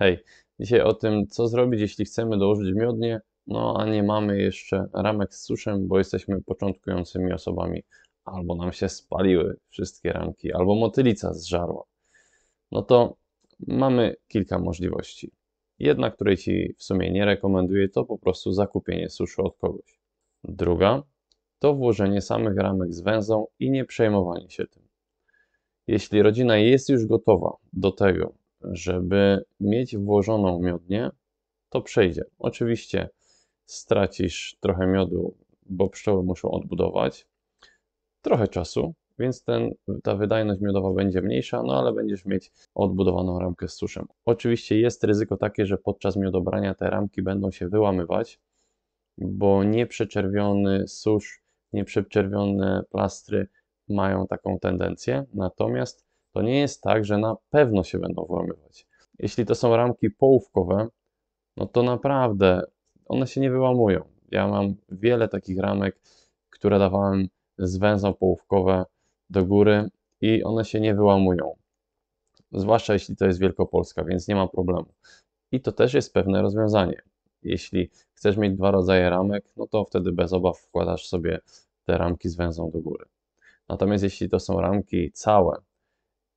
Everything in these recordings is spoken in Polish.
Hej, dzisiaj o tym, co zrobić, jeśli chcemy dołożyć miodnie, no a nie mamy jeszcze ramek z suszem, bo jesteśmy początkującymi osobami. Albo nam się spaliły wszystkie ramki, albo motylica zżarła. No to mamy kilka możliwości. Jedna, której Ci w sumie nie rekomenduję, to po prostu zakupienie suszu od kogoś. Druga to włożenie samych ramek z węzą i nie przejmowanie się tym. Jeśli rodzina jest już gotowa do tego, żeby mieć włożoną miodnię, to przejdzie. Oczywiście stracisz trochę miodu, bo pszczoły muszą odbudować, trochę czasu, więc ten, ta wydajność miodowa będzie mniejsza, no ale będziesz mieć odbudowaną ramkę z suszem. Oczywiście jest ryzyko takie, że podczas miodobrania te ramki będą się wyłamywać, bo nieprzeczerwiony susz, nieprzeczerwione plastry mają taką tendencję, natomiast to nie jest tak, że na pewno się będą wyłamywać. Jeśli to są ramki połówkowe, no to naprawdę one się nie wyłamują. Ja mam wiele takich ramek, które dawałem z węzła połówkowe do góry i one się nie wyłamują. Zwłaszcza jeśli to jest Wielkopolska, więc nie ma problemu. I to też jest pewne rozwiązanie. Jeśli chcesz mieć dwa rodzaje ramek, no to wtedy bez obaw wkładasz sobie te ramki z węzą do góry. Natomiast jeśli to są ramki całe,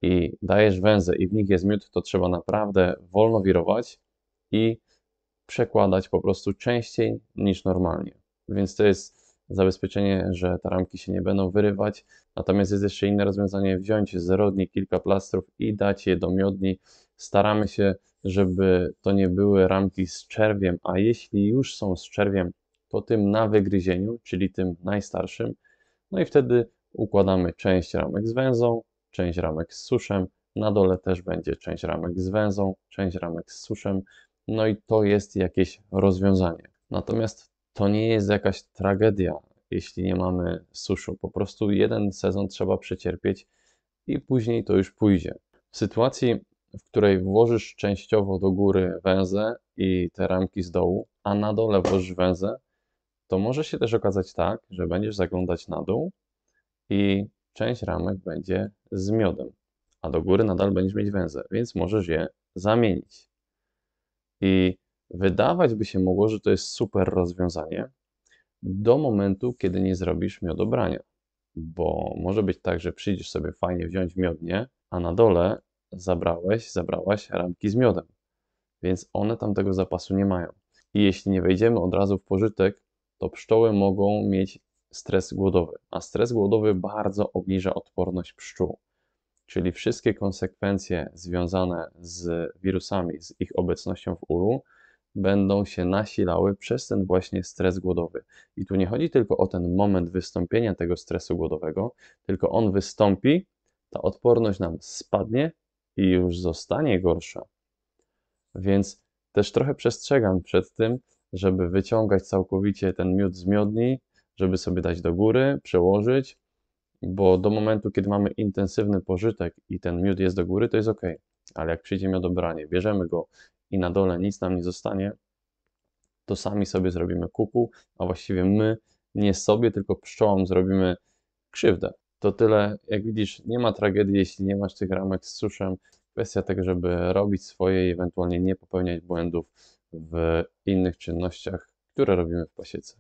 i dajesz węzeł i w nich jest miód, to trzeba naprawdę wolno wirować i przekładać po prostu częściej niż normalnie. Więc to jest zabezpieczenie, że te ramki się nie będą wyrywać. Natomiast jest jeszcze inne rozwiązanie, wziąć z rodni kilka plastrów i dać je do miodni. Staramy się, żeby to nie były ramki z czerwiem, a jeśli już są z czerwiem, to tym na wygryzieniu, czyli tym najstarszym. No i wtedy układamy część ramek z węzą, część ramek z suszem, na dole też będzie część ramek z węzą, część ramek z suszem, no i to jest jakieś rozwiązanie. Natomiast to nie jest jakaś tragedia, jeśli nie mamy suszu. Po prostu jeden sezon trzeba przecierpieć i później to już pójdzie. W sytuacji, w której włożysz częściowo do góry węzę i te ramki z dołu, a na dole włożysz węzę, to może się też okazać tak, że będziesz zaglądać na dół i część ramek będzie z miodem, a do góry nadal będziesz mieć węzeł, więc możesz je zamienić. I wydawać by się mogło, że to jest super rozwiązanie do momentu, kiedy nie zrobisz miodobrania. Bo może być tak, że przyjdziesz sobie fajnie wziąć miodnie, a na dole zabrałeś, zabrałaś ramki z miodem. Więc one tam tego zapasu nie mają. I jeśli nie wejdziemy od razu w pożytek, to pszczoły mogą mieć stres głodowy, a stres głodowy bardzo obniża odporność pszczół, czyli wszystkie konsekwencje związane z wirusami, z ich obecnością w ulu, będą się nasilały przez ten właśnie stres głodowy. I tu nie chodzi tylko o ten moment wystąpienia tego stresu głodowego, tylko on wystąpi, ta odporność nam spadnie i już zostanie gorsza. Więc też trochę przestrzegam przed tym, żeby wyciągać całkowicie ten miód z miodni, żeby sobie dać do góry, przełożyć, bo do momentu, kiedy mamy intensywny pożytek i ten miód jest do góry, to jest ok. Ale jak przyjdzie miodobranie, bierzemy go i na dole nic nam nie zostanie, to sami sobie zrobimy kuku, a właściwie my nie sobie, tylko pszczołom zrobimy krzywdę. To tyle. Jak widzisz, nie ma tragedii, jeśli nie masz tych ramek z suszem. Kwestia tego, żeby robić swoje i ewentualnie nie popełniać błędów w innych czynnościach, które robimy w pasiece.